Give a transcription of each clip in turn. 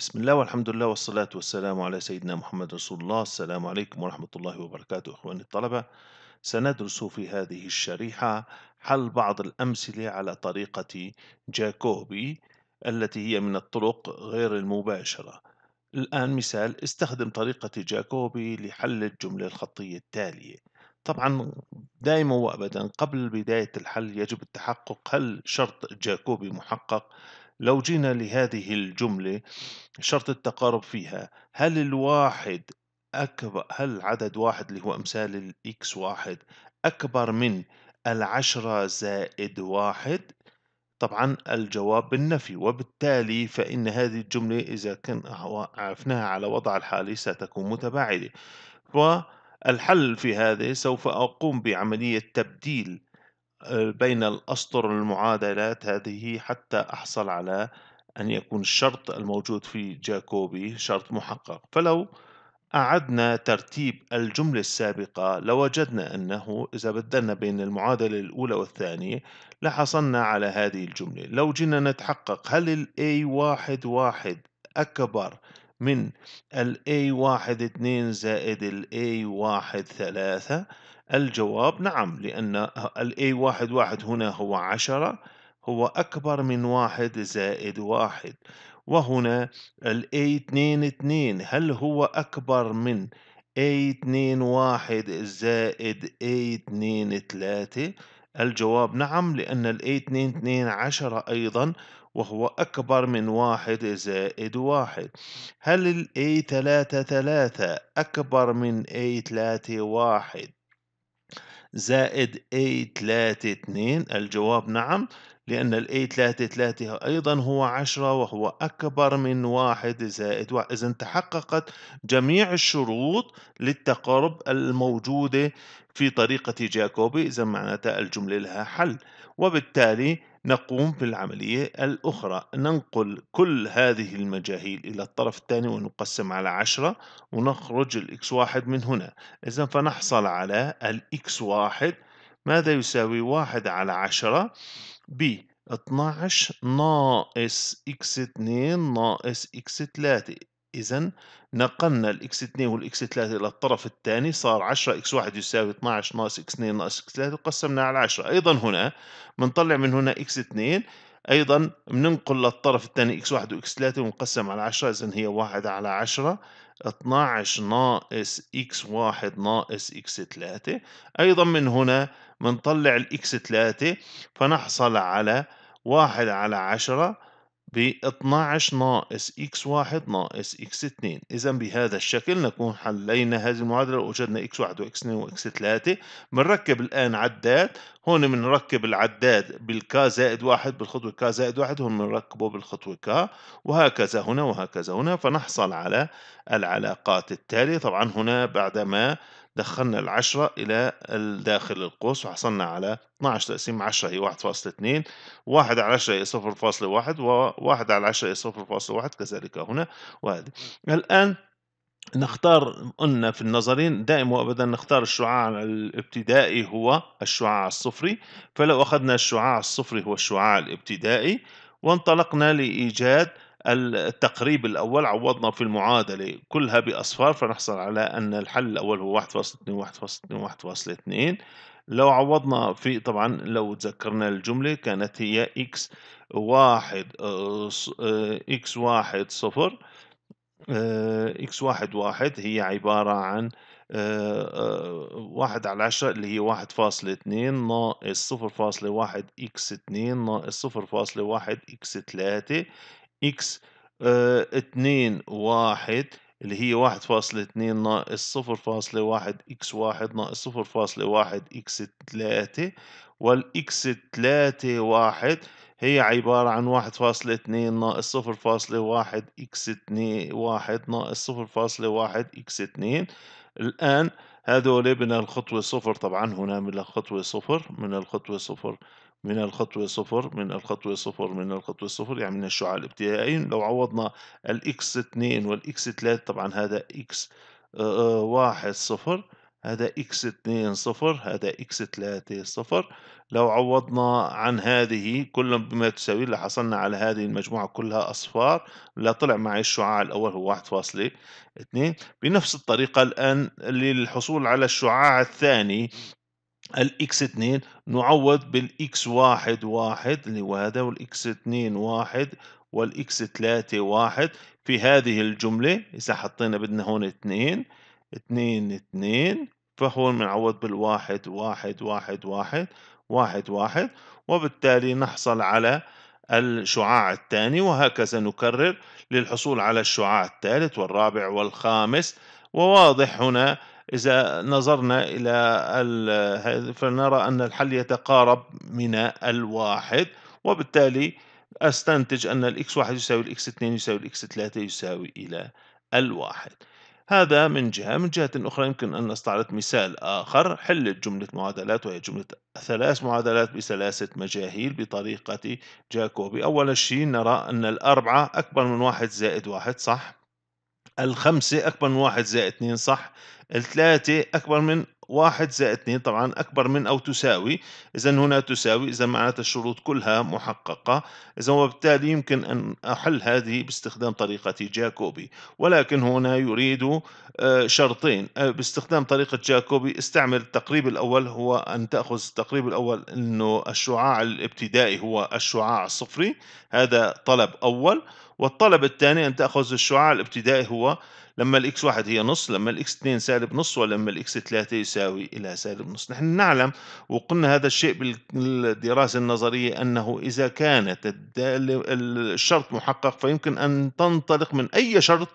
بسم الله والحمد لله والصلاة والسلام على سيدنا محمد رسول الله السلام عليكم ورحمة الله وبركاته إخواني الطلبة سندرس في هذه الشريحة حل بعض الأمثلة على طريقة جاكوبي التي هي من الطرق غير المباشرة الآن مثال استخدم طريقة جاكوبي لحل الجملة الخطية التالية طبعا دائما وابدا قبل بداية الحل يجب التحقق هل شرط جاكوبي محقق لو جينا لهذه الجملة شرط التقارب فيها هل الواحد أكبر هل عدد واحد اللي هو أمثال الإكس واحد أكبر من العشرة زائد واحد طبعا الجواب بالنفي وبالتالي فإن هذه الجملة إذا كان عرفناها على وضع الحالي ستكون متباعدة والحل في هذا سوف أقوم بعملية تبديل بين الأسطر المعادلات هذه حتى أحصل على أن يكون الشرط الموجود في جاكوبي شرط محقق فلو أعدنا ترتيب الجملة السابقة لوجدنا أنه إذا بدلنا بين المعادلة الأولى والثانية لحصلنا على هذه الجملة لو جينا نتحقق هل ال A 11 واحد أكبر من ال A1 2 زائد ال A1 3 الجواب نعم لأن ال A1 1 هنا هو 10 هو أكبر من 1 زائد 1 وهنا ال A2 2 هل هو أكبر من A2 1 زائد A2 3 الجواب نعم لأن الـ A22 عشرة أيضا وهو أكبر من واحد زائد واحد هل الـ A33 أكبر من A31 زائد A32 الجواب نعم لأن الـ 3 3 أيضا هو 10 وهو أكبر من واحد زائد واحد إذا تحققت جميع الشروط للتقارب الموجودة في طريقة جاكوبي إذا معناتها الجملة لها حل وبالتالي نقوم بالعملية الأخرى ننقل كل هذه المجاهيل إلى الطرف الثاني ونقسم على عشرة ونخرج x واحد من هنا إذا فنحصل على x واحد ماذا يساوي واحد على عشرة ب 12 ناقص x 2 ناقص x 3 إذا نقلنا ال x 2 وال x 3 إلى الطرف الثاني صار 10 x 1 يساوي 12 ناقص x 2 ناقص x 3 وقسمناها على 10 أيضا هنا بنطلع من هنا x 2 أيضا بننقل للطرف الثاني x 1 وإكس 3 ونقسم على 10 إذا هي 1 على 10 12 ناقص x 1 ناقص x 3 أيضا من هنا بنطلع ال x 3 فنحصل على واحد على عشرة ب 12 ناقص x واحد ناقص x اتنين إذا بهذا الشكل نكون حلينا هذه المعادلة ووجدنا x واحد وx اتنين وx تلاتة بنركب الآن عداد هون بنركب العداد بالكا زائد واحد بالخطوة كا زائد واحد هون بنركبه بالخطوة كا وهكذا هنا وهكذا هنا فنحصل على العلاقات التالية طبعا هنا بعدما دخلنا العشرة إلى داخل القوس وحصلنا على 12 تقسيم 10 هي 1.2 واحد على 10 هي 0.1 وواحد على 10 هي 0.1 كذلك هنا وهذه الآن نختار قلنا في النظرين دائما وابدا نختار الشعاع الابتدائي هو الشعاع الصفري فلو اخذنا الشعاع الصفري هو الشعاع الابتدائي وانطلقنا لايجاد التقريب الأول عوضنا في المعادلة كلها بأصفار فنحصل على أن الحل الأول هو 1.2 1.2 لو عوضنا في طبعا لو تذكرنا الجملة كانت هي اكس واحد آه، آه، اكس واحد صفر آه، إكس واحد واحد هي عبارة عن آه، آه، واحد على عشرة اللي هي واحد فاصلة اتنين ناقص صفر فاصلة واحد إكس اتنين ناقص صفر فاصلة واحد إكس تلاتة إكس اتنين واحد اللي هي واحد فاصلة اتنين ناقص صفر فاصلة واحد إكس واحد ناقص صفر فاصلة واحد إكس تلاتة والإكس تلاتة واحد هي عبارة عن واحد فاصلة اتنين ناقص صفر فاصلة واحد إكس اتنين واحد ناقص صفر فاصلة واحد إكس اتنين الآن هذول من الخطوة صفر طبعا هنا من الخطوة صفر من الخطوة صفر من الخطوة صفر من الخطوة صفر من الخطوة صفر يعني من الشعاع الابتدائي لو عوضنا الإكس اتنين والإكس تلاتة طبعا هذا إكس آه، آه، واحد صفر هذا x 2 صفر هذا x 3 صفر لو عوضنا عن هذه كل بما تساوي اللي حصلنا على هذه المجموعة كلها أصفار لا طلع معي الشعاع الأول هو 1.2 بنفس الطريقة الآن للحصول على الشعاع الثاني ال x 2 نعوض بال x 1 واحد, واحد اللي هو هذا وال x 2 واحد وال x 3 واحد في هذه الجملة إذا حطينا بدنا هون 2 اتنين اتنين فهون بنعوض بالواحد واحد واحد واحد واحد واحد وبالتالي نحصل على الشعاع الثاني وهكذا نكرر للحصول على الشعاع الثالث والرابع والخامس وواضح هنا إذا نظرنا إلى فنرى أن الحل يتقارب من الواحد وبالتالي أستنتج أن الإكس واحد يساوي الإكس اثنين يساوي الإكس ثلاثة يساوي إلى الواحد هذا من جهة من جهة أخرى يمكن أن نستعرض مثال آخر حلت جملة معادلات وهي جملة ثلاث معادلات بثلاثة مجاهيل بطريقة جاكوبي أول شيء نرى أن الأربعة أكبر من واحد زائد واحد صح الخمسة أكبر من واحد زائد اثنين صح الثلاثة أكبر من واحد زائد اثنين طبعا أكبر من أو تساوي إذا هنا تساوي إذا معناتها الشروط كلها محققة إذا وبالتالي يمكن أن أحل هذه باستخدام طريقة جاكوبي ولكن هنا يريد آه، شرطين آه، باستخدام طريقة جاكوبي استعمل التقريب الأول هو أن تأخذ التقريب الأول أنه الشعاع الابتدائي هو الشعاع الصفري هذا طلب أول والطلب الثاني أن تأخذ الشعاع الابتدائي هو لما الإكس واحد هي نص لما الإكس اثنين سالب نص ولما الإكس ثلاثة يساوي إلى سالب نص نحن نعلم وقلنا هذا الشيء بالدراسة النظرية أنه إذا كانت الشرط محقق فيمكن أن تنطلق من أي شرط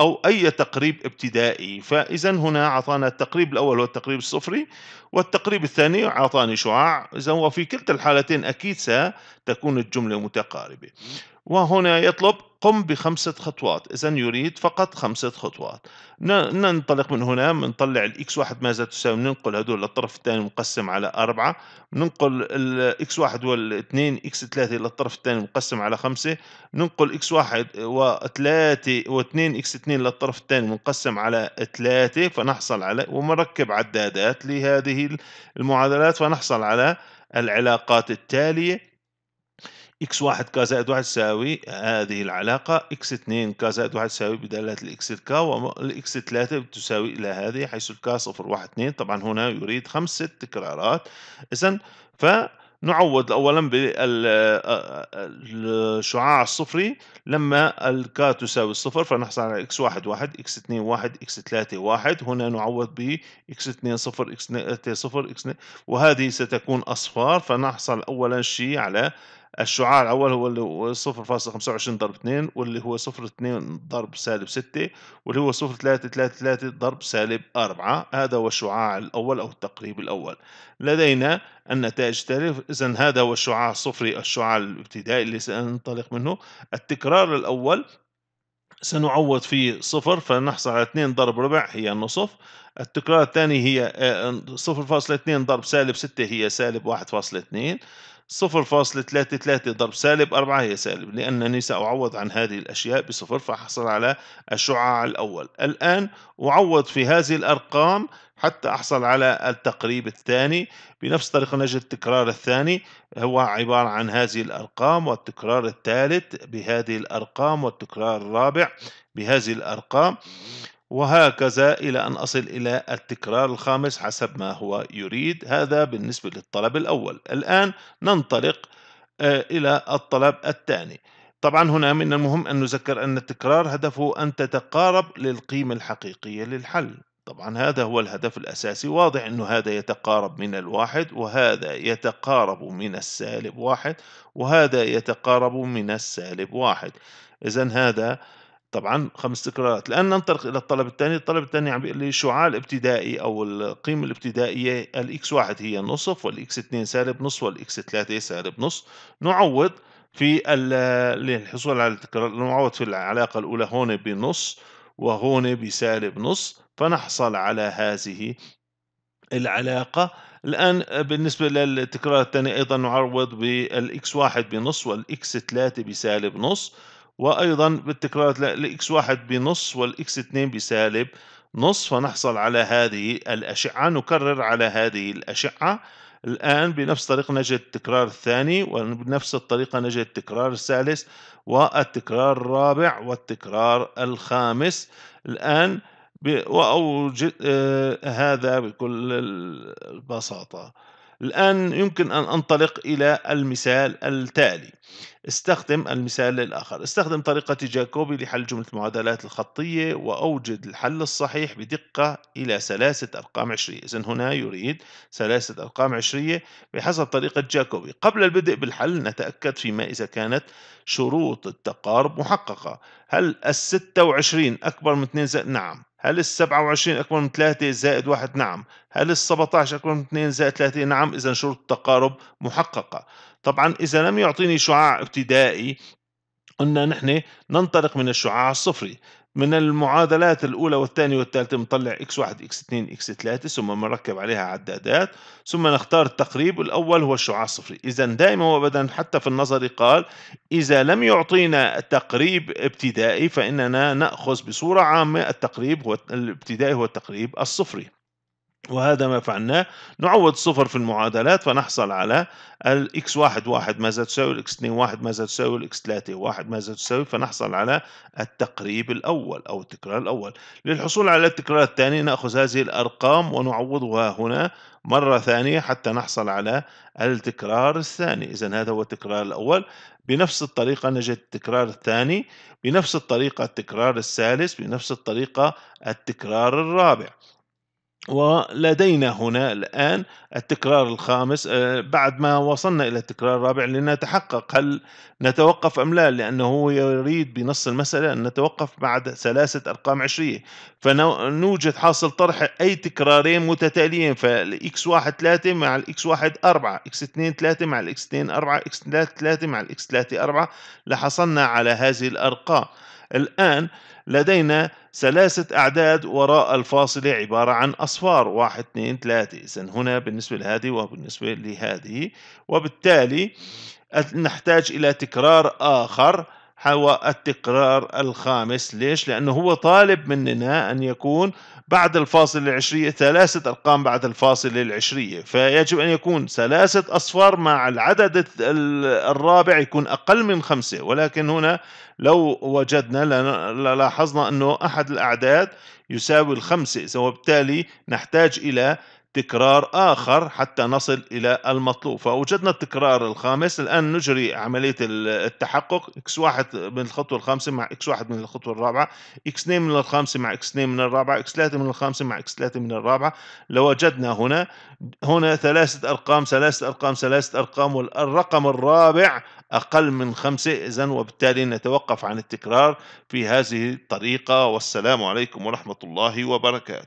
أو أي تقريب ابتدائي فإذا هنا أعطانا التقريب الأول هو التقريب الصفري والتقريب الثاني أعطاني شعاع إذا هو في كلتا الحالتين أكيد ستكون الجملة متقاربة وهنا يطلب قم بخمسة خطوات إذا يريد فقط خمسة خطوات ننطلق من هنا منطلع الإكس واحد ماذا تساوي ننقل هدول للطرف الثاني مقسم على أربعة ننقل الإكس واحد والاثنين إكس ثلاثة للطرف الثاني مقسم على خمسة ننقل إكس واحد وثلاثة واثنين إكس اثنين للطرف الثاني مقسم على ثلاثة فنحصل على ومركب عدادات لهذه المعادلات فنحصل على العلاقات التالية اكس واحد كا زائد واحد تساوي هذه العلاقة اكس اثنين كا زائد واحد تساوي بدلالة الاكس الكا والاكس ثلاثة تساوي إلى هذه حيث الكا صفر واحد اثنين طبعا هنا يريد ست تكرارات إذا ف نعوض اولا بالشعاع الصفري لما الكا تساوي الصفر فنحصل على اكس واحد واحد اكس اثنين واحد اكس ثلاثة واحد هنا نعوض ب اكس اثنين صفر اكس ثلاثة صفر اكس وهذه ستكون اصفار فنحصل اولا شيء على الشعاع الاول هو اللي هو 0.25 ضرب 2 واللي هو 0.2 ضرب سالب 6 واللي هو 0.333 ضرب سالب 4 هذا هو الشعاع الاول او التقريب الاول لدينا النتائج تختلف اذا هذا هو الشعاع الصفري الشعاع الابتدائي اللي سننطلق منه التكرار الاول سنعوض فيه صفر فنحصل على 2 ضرب ربع هي النصف التكرار الثاني هي 0.2 آه، ضرب سالب 6 هي سالب 1.2 0.33 ضرب سالب 4 هي سالب لأنني سأعوض عن هذه الأشياء بصفر فأحصل على الشعاع الأول الآن أعوض في هذه الأرقام حتى أحصل على التقريب الثاني بنفس الطريقة نجد التكرار الثاني هو عبارة عن هذه الأرقام والتكرار الثالث بهذه الأرقام والتكرار الرابع بهذه الأرقام وهكذا إلى أن أصل إلى التكرار الخامس حسب ما هو يريد هذا بالنسبة للطلب الأول الآن ننطلق آه، إلى الطلب الثاني طبعا هنا من المهم أن نذكر أن التكرار هدفه أن تتقارب للقيمة الحقيقية للحل طبعا هذا هو الهدف الأساسي واضح أنه هذا يتقارب من الواحد وهذا يتقارب من السالب واحد وهذا يتقارب من السالب واحد إذا هذا طبعا خمس تكرارات الان ننطلق الى الطلب الثاني الطلب الثاني عم بيقول لي شعاع الابتدائي او القيمه الابتدائيه الاكس واحد هي نصف والاكس اثنين سالب نص والاكس ثلاثة سالب نص نعوض في الحصول على التكرار نعوض في العلاقه الاولى هون بنص وهون بسالب نص فنحصل على هذه العلاقه الآن بالنسبة للتكرار الثاني أيضا نعوض بالإكس واحد بنص والإكس ثلاثة بسالب نص وأيضا بالتكرارات الإكس واحد بنص والإكس اثنين بسالب نص فنحصل على هذه الأشعة نكرر على هذه الأشعة الآن بنفس الطريقة نجد التكرار الثاني وبنفس الطريقة نجد التكرار الثالث والتكرار الرابع والتكرار الخامس الآن وأوجد آه، هذا بكل البساطة الآن يمكن أن أنطلق إلى المثال التالي استخدم المثال الآخر استخدم طريقة جاكوبي لحل جملة المعادلات الخطية وأوجد الحل الصحيح بدقة إلى سلاسة أرقام عشرية إذن هنا يريد سلاسة أرقام عشرية بحسب طريقة جاكوبي قبل البدء بالحل نتأكد فيما إذا كانت شروط التقارب محققة هل الستة وعشرين أكبر من 2 زائد نعم هل ال 27 أكبر من 3 زائد 1 نعم هل ال 17 أكبر من 2 زائد 3 نعم إذا شروط التقارب محققة طبعا إذا لم يعطيني شعاع ابتدائي قلنا نحن ننطلق من الشعاع الصفري من المعادلات الأولى والثانية والثالثة بنطلع x1 x2 x3 ثم بنركب عليها عدادات ثم نختار التقريب الأول هو الشعاع الصفري إذا دائما وأبدا حتى في النظر قال إذا لم يعطينا تقريب ابتدائي فإننا نأخذ بصورة عامة التقريب هو الابتدائي هو التقريب الصفري وهذا ما فعلناه نعوض صفر في المعادلات فنحصل على الاكس واحد واحد ماذا تساوي الاكس 21 واحد ماذا تساوي الاكس 31 واحد ماذا تساوي فنحصل على التقريب الأول أو التكرار الأول للحصول على التكرار الثاني نأخذ هذه الأرقام ونعوضها هنا مرة ثانية حتى نحصل على التكرار الثاني إذا هذا هو التكرار الأول بنفس الطريقة نجد التكرار الثاني بنفس الطريقة التكرار الثالث بنفس الطريقة التكرار الرابع ولدينا هنا الآن التكرار الخامس آه، بعد ما وصلنا إلى التكرار الرابع لنتحقق هل نتوقف أم لا لأنه يريد بنص المسألة أن نتوقف بعد ثلاثة أرقام عشرية فنوجد حاصل طرح أي تكرارين متتاليين فالإكس واحد ثلاثة مع الإكس واحد أربعة إكس اثنين ثلاثة مع الإكس اثنين أربعة إكس ثلاثة ثلاثة مع الإكس ثلاثة أربعة لحصلنا على هذه الأرقام الآن لدينا ثلاثة أعداد وراء الفاصلة عبارة عن أصفار واحد اثنين ثلاثة إذا هنا بالنسبة لهذه وبالنسبة لهذه وبالتالي نحتاج إلى تكرار آخر هو التكرار الخامس ليش؟ لأنه هو طالب مننا أن يكون بعد الفاصلة العشرية ثلاثة أرقام بعد الفاصلة العشرية فيجب أن يكون ثلاثة أصفار مع العدد الرابع يكون أقل من خمسة ولكن هنا لو وجدنا لاحظنا أنه أحد الأعداد يساوي الخمسة وبالتالي نحتاج إلى تكرار آخر حتى نصل إلى المطلوب فوجدنا التكرار الخامس الآن نجري عملية التحقق x1 من الخطوة الخامسة مع x1 من الخطوة الرابعة x2 من الخامسة مع x2 من الرابعة x3 من الخامسة مع x3 من الرابعة لوجدنا هنا هنا ثلاثة أرقام ثلاثة أرقام ثلاثة أرقام والرقم الرابع أقل من خمسة إذا وبالتالي نتوقف عن التكرار في هذه الطريقة والسلام عليكم ورحمة الله وبركاته